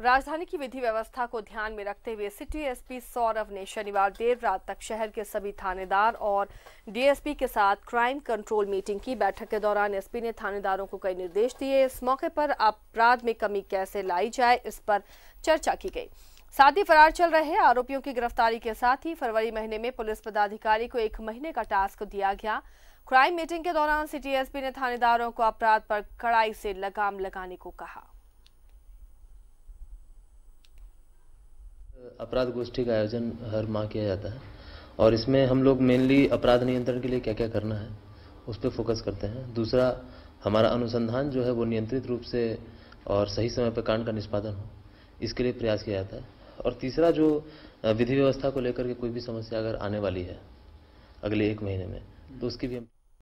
राजधानी की विधि व्यवस्था को ध्यान में रखते हुए सिटी एसपी सौरभ ने शनिवार देर रात तक शहर के सभी थानेदार और डीएसपी के साथ क्राइम कंट्रोल मीटिंग की बैठक के दौरान एसपी ने थानेदारों को कई निर्देश दिए इस मौके पर अपराध में कमी कैसे लाई जाए इस पर चर्चा की गई साथ ही फरार चल रहे आरोपियों की गिरफ्तारी के साथ ही फरवरी महीने में पुलिस पदाधिकारी को एक महीने का टास्क दिया गया क्राइम मीटिंग के दौरान सिटी एसपी ने थानेदारों को अपराध पर कड़ाई से लगाम लगाने को कहा अपराध गोष्ठी का आयोजन हर माह किया जाता है और इसमें हम लोग मेनली अपराध नियंत्रण के लिए क्या क्या करना है उस पर फोकस करते हैं दूसरा हमारा अनुसंधान जो है वो नियंत्रित रूप से और सही समय पर कांड का निष्पादन हो इसके लिए प्रयास किया जाता है और तीसरा जो विधि व्यवस्था को लेकर के कोई भी समस्या अगर आने वाली है अगले एक महीने में तो उसकी भी हम